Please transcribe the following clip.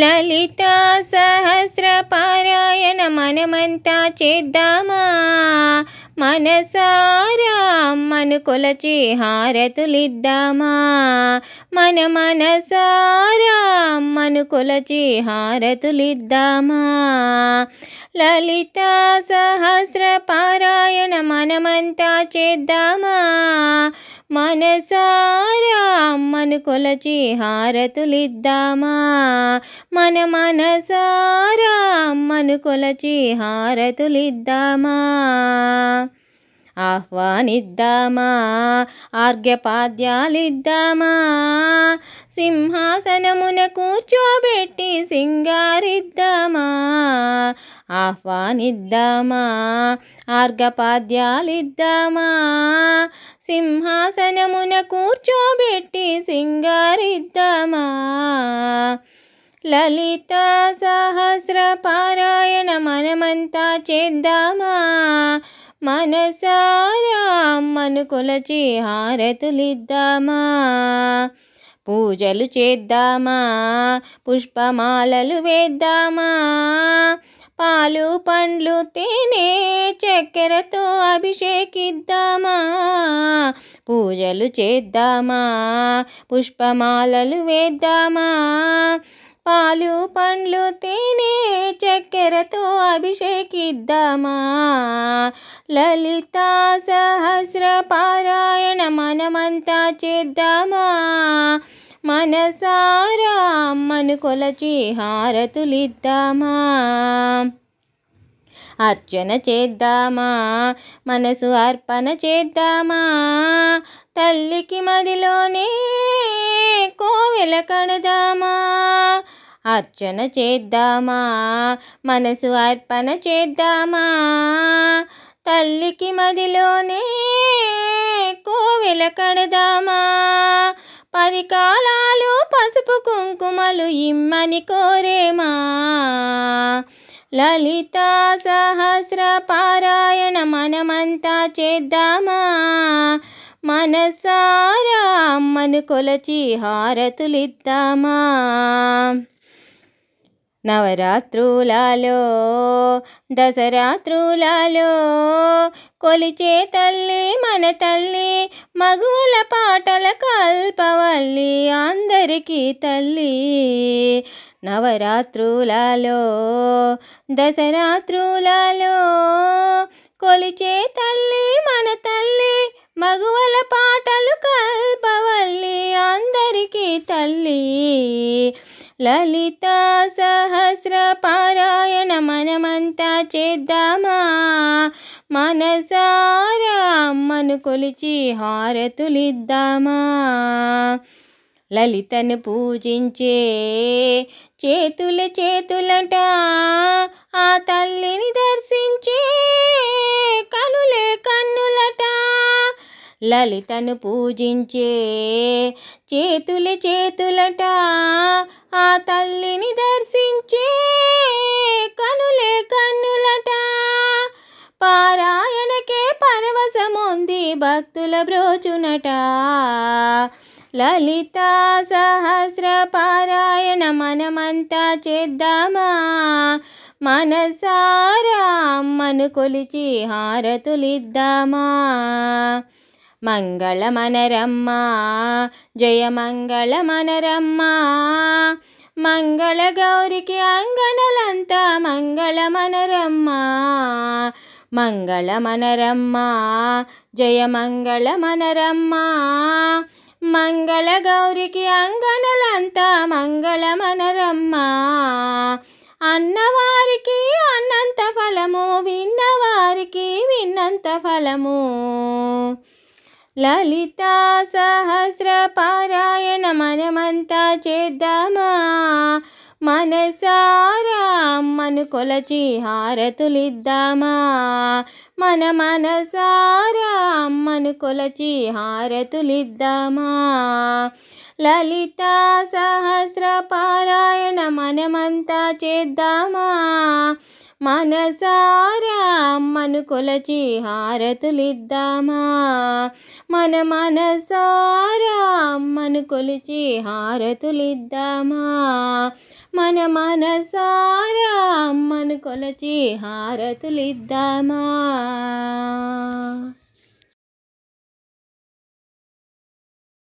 లలితా సహస్రపారాయణ మనమంతా చేద్దామా మనసారా అమ్మను కొలచి హారతులిద్దామా మన మనసారా అమ్మను కొలచి హారతులిద్దామా లలితా పారాయణ మనమంతా చేద్దామా మనసారా అమ్మను కొలచి హారతులిద్దామా మన మనసారా అమ్మను కొలచి హారతులిద్దామా ఆహ్వానిద్దామా ఆర్ఘ్యపాద్యాలిద్దామా సింహాసనమున కూర్చోబెట్టి సింగారిద్దామా ఆహ్వానిద్దామా ఆర్ఘపాద్యాలిద్దామా సింహాసనమున కూర్చోబెట్టి సింగారిద్దామా లలిత సహస్ర పారాయణ మనమంతా చేద్దామా మనసారా అమ్మను కొలచి హారతులిద్దామా పూజలు చేద్దామా పుష్పమాలలు వేద్దామా పాలు పండ్లు తేనె చక్కెరతో అభిషేకిద్దామా పూజలు చేద్దామా పుష్పమాలలు వేద్దామా పాలు పండ్లు తినే చక్కెరతో అభిషేకిద్దామా లలితా సహస్ర పారాయణ మనమంతా చేద్దామా మనసారా అమ్మను కొలచి హారతులిద్దామా అర్చన చేద్దామా మనసు అర్పణ చేద్దామా తల్లికి మదిలోనే కోవెల కడదామా అర్చన చేద్దామా మనసు అర్పణ చేద్దామా తల్లికి మదిలోనే కోవెల కడదామా పది కాలాలు పసుపు కుంకుమలు ఇమ్మని కోరేమా లలిత సహస్ర పారాయణ మనమంతా చేద్దామా మనసారా అమ్మను కొలచి హారతులిద్దామా నవరాత్రులాలో దసరాత్రులాలో కొలిచే తల్లి మన తల్లి మగువల పాటల కల్పవల్లి అందరికీ తల్లి నవరాత్రులాలో దసరాత్రులాలో కొలిచే తల్లి మన తల్లి మగువల పాటలు కల్ లలితా సహస్ర పారాయణ మనమంతా చేద్దామా మనసారా అమ్మను కొలిచి హారతులిద్దామా లలితను పూజించే చేతుల చేతులట ఆ తల్లిని దర్శించే లలితను పూజించే చేతులు చేతులట ఆ తల్లిని దర్శించే కనులే కన్నులట పారాయణకే పరవశముంది భక్తుల బ్రోచునట లలిత సహస్ర పారాయణ మనమంతా చేద్దామా మనసారా అమ్మను కొలిచి హారతులిద్దామా మంగళ మనరమ్మ జయ మనరమ్మ మంగళ గౌరికి అంగనలంతా మంగళ మనరమ్మ జయ మనరమ్మ మంగళ గౌరికి అంగనలంతా మనరమ్మ అన్నవారికి అన్నంత ఫలము విన్నవారికి విన్నంత ఫలము లలితా సహస్ర పారాయణ మనమంతా చేద్దామా మనసారా అమ్మను కొలచి హారతులిద్దామా మన మనసారా అమ్మను కొలచి హారతులిద్దామా లలితా సహస్ర పారాయణ మనమంతా చేద్దామా మనసారా అమ్మను కొలచి హారతులిద్దామా మన మనసారా అమ్మను కొలిచి హారతులిద్దామా మన మనసారా అమ్మను కొలచి హారతులిద్దామా